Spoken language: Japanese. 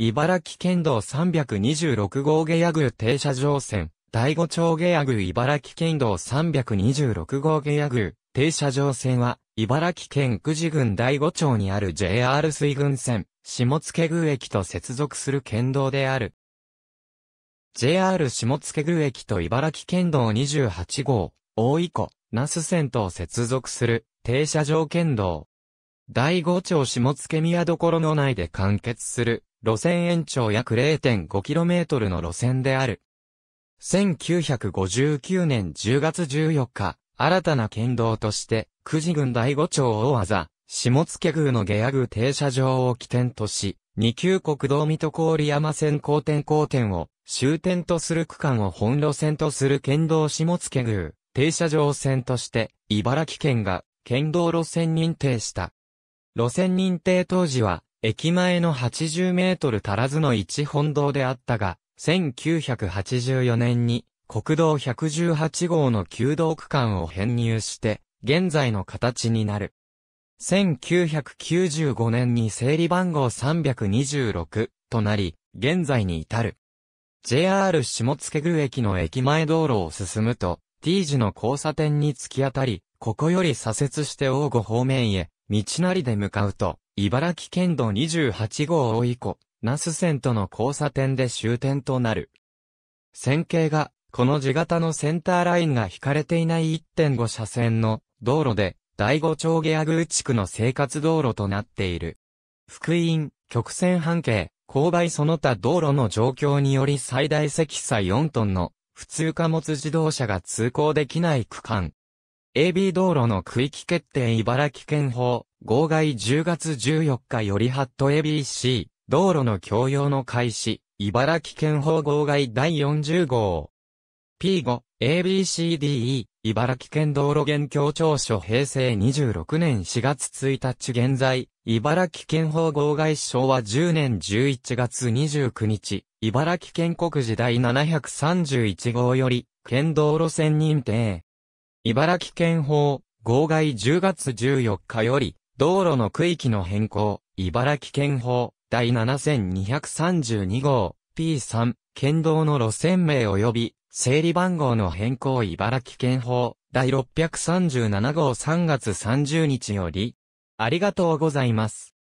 茨城県道326号下野宮停車場線、第五町下野宮茨城県道326号下野宮停車場線は、茨城県久慈郡第五町にある JR 水郡線、下野宮駅と接続する県道である。JR 下野宮駅と茨城県道28号、大井湖、那須線と接続する停車場県道。第五町下野宮所の内で完結する路線延長約 0.5km の路線である。1959年10月14日、新たな県道として、久慈郡第五町大技、下野宮の下野宮停車場を起点とし、二級国道水戸郡山線交点交点を終点とする区間を本路線とする県道下野宮停車場線として、茨城県が県道路線認定した。路線認定当時は、駅前の80メートル足らずの一本堂であったが、1984年に国道118号の旧道区間を編入して、現在の形になる。1995年に整理番号326となり、現在に至る。JR 下津宮駅の駅前道路を進むと、T 字の交差点に突き当たり、ここより左折して大御方面へ、道なりで向かうと、茨城県道28号大井湖、那須線との交差点で終点となる。線形が、この字型のセンターラインが引かれていない1.5車線の道路で、第五町下屋宮地区の生活道路となっている。福音、曲線半径、勾配その他道路の状況により最大積載4トンの普通貨物自動車が通行できない区間、AB 道路の区域決定茨城県法、号外10月14日よりハット ABC、道路の共用の開始、茨城県法号外第40号。P5、ABCDE、茨城県道路現況調書平成26年4月1日現在、茨城県法号外昭は10年11月29日、茨城県国時第731号より、県道路線認定。茨城県法、号外10月14日より、道路の区域の変更、茨城県法、第7232号、P3、県道の路線名及び、整理番号の変更茨城県法、第637号3月30日より、ありがとうございます。